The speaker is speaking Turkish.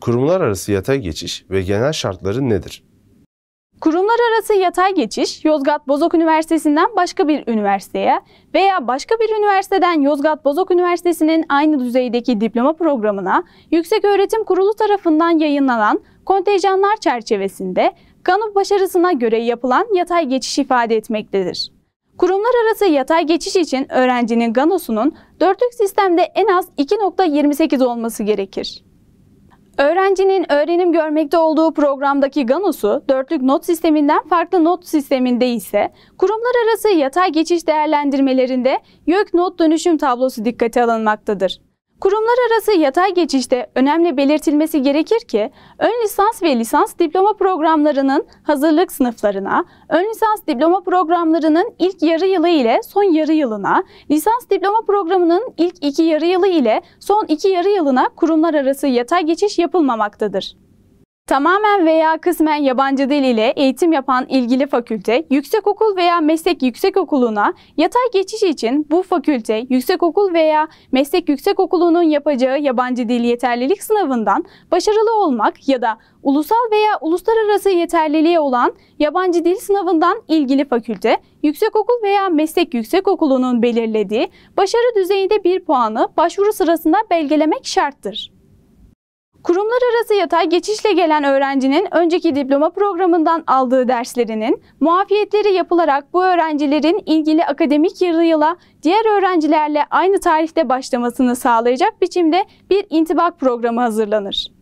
Kurumlar arası yatay geçiş ve genel şartları nedir? Kurumlar arası yatay geçiş Yozgat Bozok Üniversitesi'nden başka bir üniversiteye veya başka bir üniversiteden Yozgat Bozok Üniversitesi'nin aynı düzeydeki diploma programına Yüksek Öğretim Kurulu tarafından yayınlanan kontenjanlar çerçevesinde kanun başarısına göre yapılan yatay geçiş ifade etmektedir. Kurumlar arası yatay geçiş için öğrencinin ganosunun dörtlük sistemde en az 2.28 olması gerekir. Öğrencinin öğrenim görmekte olduğu programdaki Ganus'u dörtlük not sisteminden farklı not sisteminde ise kurumlar arası yatay geçiş değerlendirmelerinde YÖK not dönüşüm tablosu dikkate alınmaktadır. Kurumlar arası yatay geçişte önemli belirtilmesi gerekir ki, ön lisans ve lisans diploma programlarının hazırlık sınıflarına, ön lisans diploma programlarının ilk yarı yılı ile son yarı yılına, lisans diploma programının ilk iki yarı yılı ile son iki yarı yılına kurumlar arası yatay geçiş yapılmamaktadır. Tamamen veya kısmen yabancı dil ile eğitim yapan ilgili fakülte, yüksekokul veya meslek yüksekokulu'na yatay geçiş için bu fakülte, yüksekokul veya meslek yüksekokulu'nun yapacağı yabancı dil yeterlilik sınavından başarılı olmak ya da ulusal veya uluslararası yeterliliği olan yabancı dil sınavından ilgili fakülte, yüksekokul veya meslek yüksekokulu'nun belirlediği başarı düzeyinde bir puanı başvuru sırasında belgelemek şarttır. Kurumlar arası yatay geçişle gelen öğrencinin önceki diploma programından aldığı derslerinin muafiyetleri yapılarak bu öğrencilerin ilgili akademik yarı yıla diğer öğrencilerle aynı tarihte başlamasını sağlayacak biçimde bir intibak programı hazırlanır.